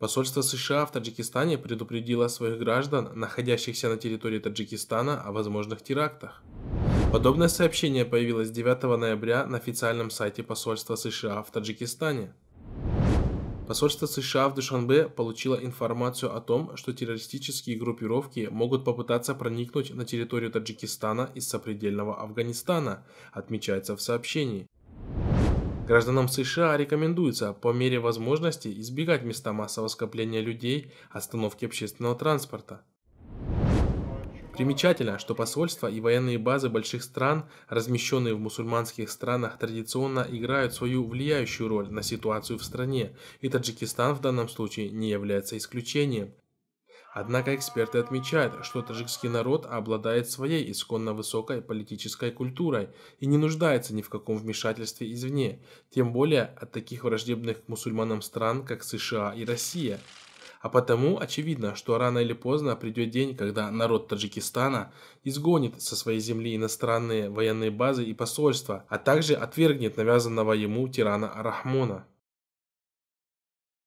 Посольство США в Таджикистане предупредило своих граждан, находящихся на территории Таджикистана, о возможных терактах. Подобное сообщение появилось 9 ноября на официальном сайте посольства США в Таджикистане. Посольство США в Душанбе получило информацию о том, что террористические группировки могут попытаться проникнуть на территорию Таджикистана из сопредельного Афганистана, отмечается в сообщении. Гражданам США рекомендуется по мере возможности избегать места массового скопления людей, остановки общественного транспорта. Примечательно, что посольства и военные базы больших стран, размещенные в мусульманских странах, традиционно играют свою влияющую роль на ситуацию в стране, и Таджикистан в данном случае не является исключением. Однако эксперты отмечают, что таджикский народ обладает своей исконно высокой политической культурой и не нуждается ни в каком вмешательстве извне, тем более от таких враждебных мусульманам стран, как США и Россия. А потому очевидно, что рано или поздно придет день, когда народ Таджикистана изгонит со своей земли иностранные военные базы и посольства, а также отвергнет навязанного ему тирана Арахмона.